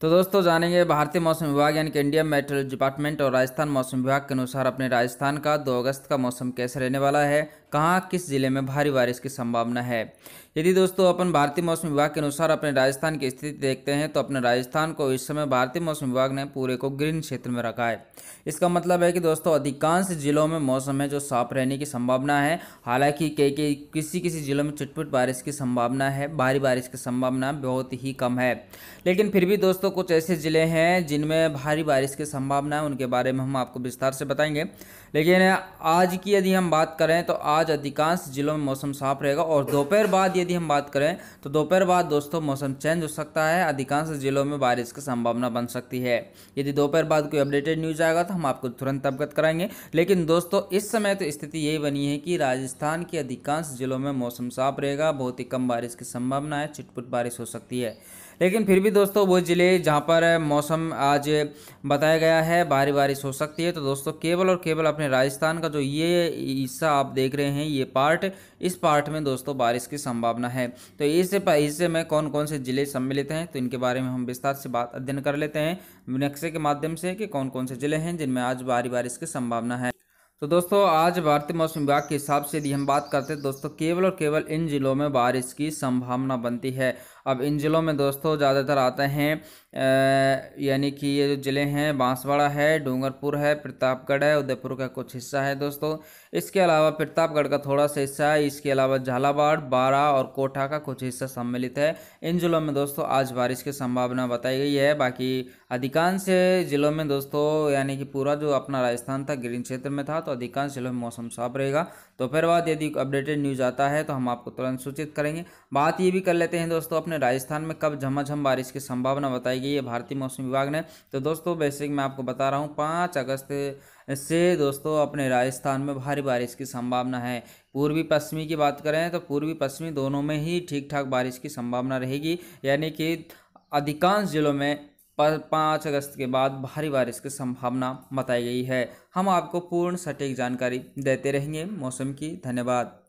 तो दोस्तों जानेंगे भारतीय मौसम विभाग यानी कि इंडियन मेट्रोलॉजी डिपार्टमेंट और राजस्थान मौसम विभाग के अनुसार अपने राजस्थान का 2 अगस्त का मौसम कैसे रहने वाला है कहाँ किस जिले में भारी बारिश की संभावना है यदि दोस्तों अपन भारतीय मौसम विभाग के अनुसार अपने राजस्थान की स्थिति देखते हैं तो अपने राजस्थान को इस समय भारतीय मौसम विभाग ने पूरे को ग्रीन क्षेत्र में रखा है इसका मतलब है कि दोस्तों अधिकांश जिलों में मौसम है जो साफ रहने की संभावना है हालांकि कई कई किसी किसी जिलों में चुटपुट बारिश की संभावना है भारी बारिश की संभावना बहुत ही कम है लेकिन फिर भी दोस्तों कुछ ऐसे ज़िले हैं जिनमें भारी बारिश की संभावना है उनके बारे में हम आपको विस्तार से बताएंगे लेकिन आज की यदि हम बात करें तो आज आज अधिकांश जिलों में मौसम साफ रहेगा और दोपहर बाद यदि हम बात करें तो दोपहर बाद दोस्तों मौसम चेंज हो सकता है अधिकांश जिलों में बारिश की संभावना बन सकती है यदि दोपहर बाद कोई अपडेटेड न्यूज आएगा तो हम आपको तुरंत अवगत कराएंगे लेकिन दोस्तों इस समय तो स्थिति यही बनी है कि राजस्थान के अधिकांश जिलों में मौसम साफ रहेगा बहुत ही कम बारिश की संभावना है छिटपुट बारिश हो सकती है लेकिन फिर भी दोस्तों वो ज़िले जहाँ पर मौसम आज बताया गया है भारी बारिश हो सकती है तो दोस्तों केवल और केवल अपने राजस्थान का जो ये हिस्सा आप देख रहे हैं ये पार्ट इस पार्ट में दोस्तों बारिश की संभावना है तो इस हिस्से में कौन कौन से जिले सम्मिलित हैं तो इनके बारे में हम विस्तार से बात अध्ययन कर लेते हैं नक्शे के माध्यम से कि कौन कौन से जिले हैं जिनमें आज भारी बारिश की संभावना है तो दोस्तों आज भारतीय मौसम विभाग के हिसाब से यदि हम बात करते हैं दोस्तों केवल और केवल इन जिलों में बारिश की संभावना बनती है अब इन जिलों में दोस्तों ज़्यादातर आते हैं यानी कि ये जो ज़िले हैं बांसवाड़ा है डूंगरपुर है प्रतापगढ़ है उदयपुर का कुछ हिस्सा है दोस्तों इसके अलावा प्रतापगढ़ का थोड़ा सा हिस्सा है इसके अलावा झालावाड़ बारा और कोठा का कुछ हिस्सा सम्मिलित है इन ज़िलों में दोस्तों आज बारिश की संभावना बताई गई है बाकी अधिकांश ज़िलों में दोस्तों यानी कि पूरा जो अपना राजस्थान था ग्रीन क्षेत्र में था तो अधिकांश ज़िलों में मौसम साफ रहेगा तो फिर बाद यदि अपडेटेड न्यूज़ आता है तो हम आपको तुरंत सूचित करेंगे बात ये भी कर लेते हैं दोस्तों अपने राजस्थान में कब झमाझम बारिश की संभावना बताई गई गई है भारतीय मौसम विभाग ने तो दोस्तों बेसिक मैं आपको बता रहा हूँ पाँच अगस्त से दोस्तों अपने राजस्थान में भारी बारिश की संभावना है पूर्वी पश्चिमी की बात करें तो पूर्वी पश्चिमी दोनों में ही ठीक ठाक बारिश की संभावना रहेगी यानी कि अधिकांश जिलों में पाँच अगस्त के बाद भारी बारिश की संभावना बताई गई है हम आपको पूर्ण सटीक जानकारी देते रहेंगे मौसम की धन्यवाद